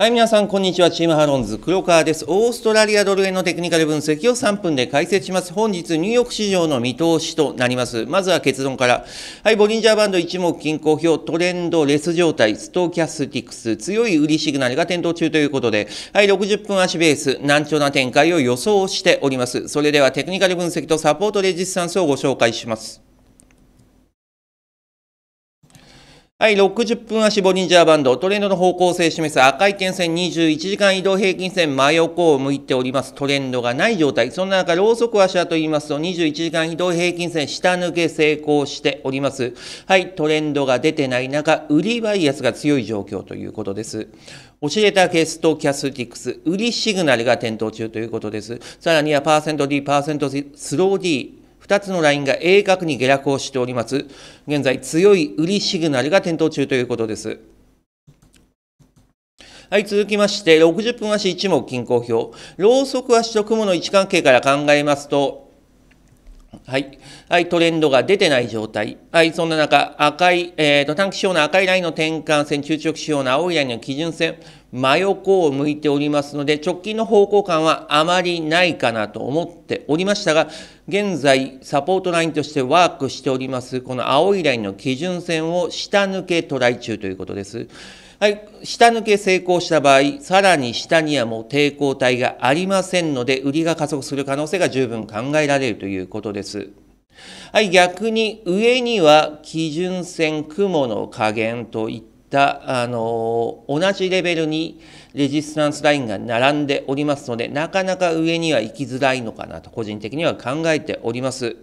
はい、皆さん、こんにちは。チームハロンズ、黒川です。オーストラリアドル円のテクニカル分析を3分で解説します。本日、ニューヨーク市場の見通しとなります。まずは結論から。はい、ボリンジャーバンド一目均衡表、トレンドレス状態、ストーキャスティクス、強い売りシグナルが点灯中ということで、はい、60分足ベース、難聴な展開を予想しております。それでは、テクニカル分析とサポートレジスタンスをご紹介します。はい、60分足ボリンジャーバンド、トレンドの方向性を示す赤い点線21時間移動平均線真横を向いております。トレンドがない状態。そんな中、ローソク足はと言いますと、21時間移動平均線下抜け成功しております。はい、トレンドが出てない中、売りバイアスが強い状況ということです。オシレタケストキャスティックス、売りシグナルが点灯中ということです。さらには、パーセント D、パーセントスロー D、2つのラインが鋭角に下落をしております。現在、強い売りシグナルが点灯中ということです。はい、続きまして、60分足一目均衡表。ローソク足と雲の位置関係から考えますと、はい、はい、トレンドが出てない状態、はい、そんな中、赤い、えーと、短期指標の赤いラインの転換線、中長期指標の青いラインの基準線、真横を向いておりますので、直近の方向感はあまりないかなと思っておりましたが、現在、サポートラインとしてワークしております、この青いラインの基準線を下抜けトライ中ということです。はい、下抜け成功した場合、さらに下にはもう抵抗体がありませんので、売りが加速する可能性が十分考えられるということです。はい、逆に上には基準線雲の加減といったあの同じレベルにレジスタンスラインが並んでおりますのでなかなか上には行きづらいのかなと個人的には考えております。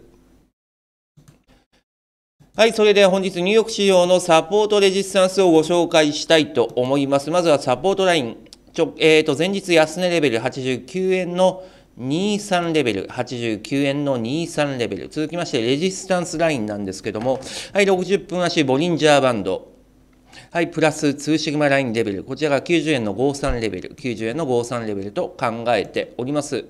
はい、それでは本日ニューヨーク市場のサポートレジスタンスをご紹介したいと思います。まずはサポートライン。ちょえー、と前日安値レベル89円の23レベル、89円の23レベル。続きまして、レジスタンスラインなんですけども、はい、60分足、ボリンジャーバンド。はい、プラス2シグマラインレベル。こちらが90円の53レベル、90円の53レベルと考えております。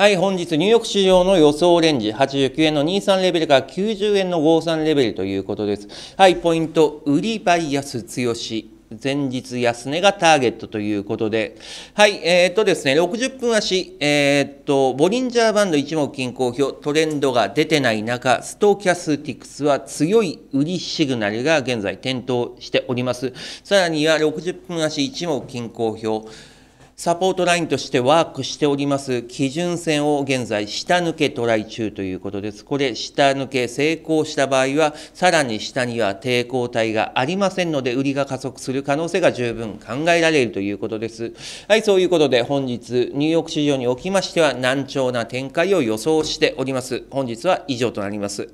はい、本日ニューヨーク市場の予想レンジ、89円の23レベルから90円の53レベルということです。はい、ポイント、売りバイアス強し。前日安値がターゲットということで、はい、えー、っとですね、60分足、えー、っと、ボリンジャーバンド一目均衡表、トレンドが出てない中、ストーキャスティクスは強い売りシグナルが現在点灯しております。さらには60分足一目均衡表、サポートラインとしてワークしております基準線を現在下抜けトライ中ということです。これ下抜け成功した場合はさらに下には抵抗体がありませんので売りが加速する可能性が十分考えられるということです。はい、そういうことで本日ニューヨーク市場におきましては難聴な展開を予想しております。本日は以上となります。